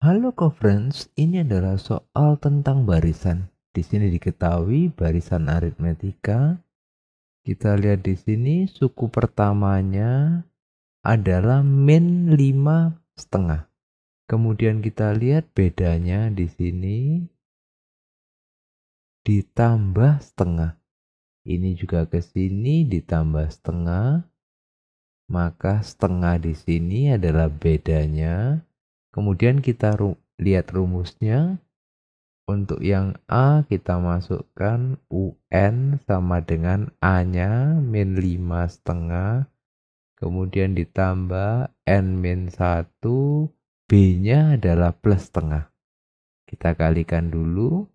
Halo Conference, ini adalah soal tentang barisan. Di sini diketahui barisan aritmetika. Kita lihat di sini suku pertamanya adalah min 5 setengah. Kemudian kita lihat bedanya di sini ditambah setengah. Ini juga ke sini ditambah setengah. Maka setengah di sini adalah bedanya Kemudian kita ru lihat rumusnya. Untuk yang A kita masukkan UN sama dengan A-nya min 5 setengah. Kemudian ditambah N min 1, B-nya adalah plus setengah. Kita kalikan dulu.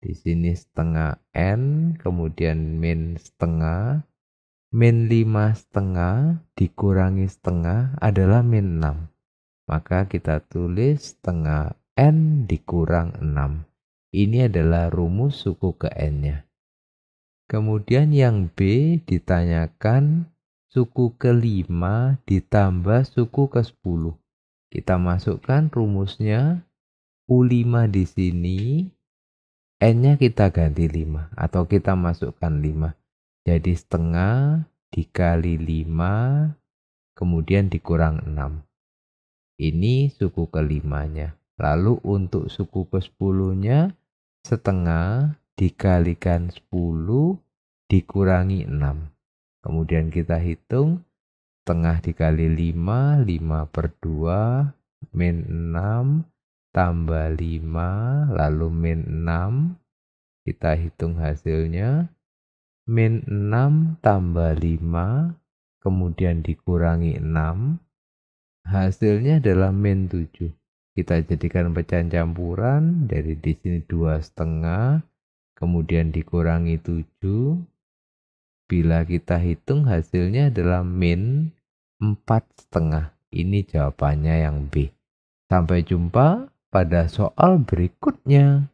Di sini setengah N, kemudian min setengah. Min 5 setengah dikurangi setengah adalah min 6. Maka kita tulis tengah N dikurang 6. Ini adalah rumus suku ke N-nya. Kemudian yang B ditanyakan suku ke-5 ditambah suku ke-10. Kita masukkan rumusnya U5 di sini, N-nya kita ganti 5 atau kita masukkan 5. Jadi setengah dikali 5, kemudian dikurang 6. Ini suku kelimanya. Lalu untuk suku ke sepuluhnya setengah dikalikan sepuluh dikurangi enam. Kemudian kita hitung setengah dikali lima lima per 2, min 6, tambah lima lalu min 6. Kita hitung hasilnya. Min 6 tambah lima kemudian dikurangi enam hasilnya adalah min 7 kita jadikan pecahan campuran dari di sini dua setengah kemudian dikurangi 7 bila kita hitung hasilnya adalah min empat setengah ini jawabannya yang B sampai jumpa pada soal berikutnya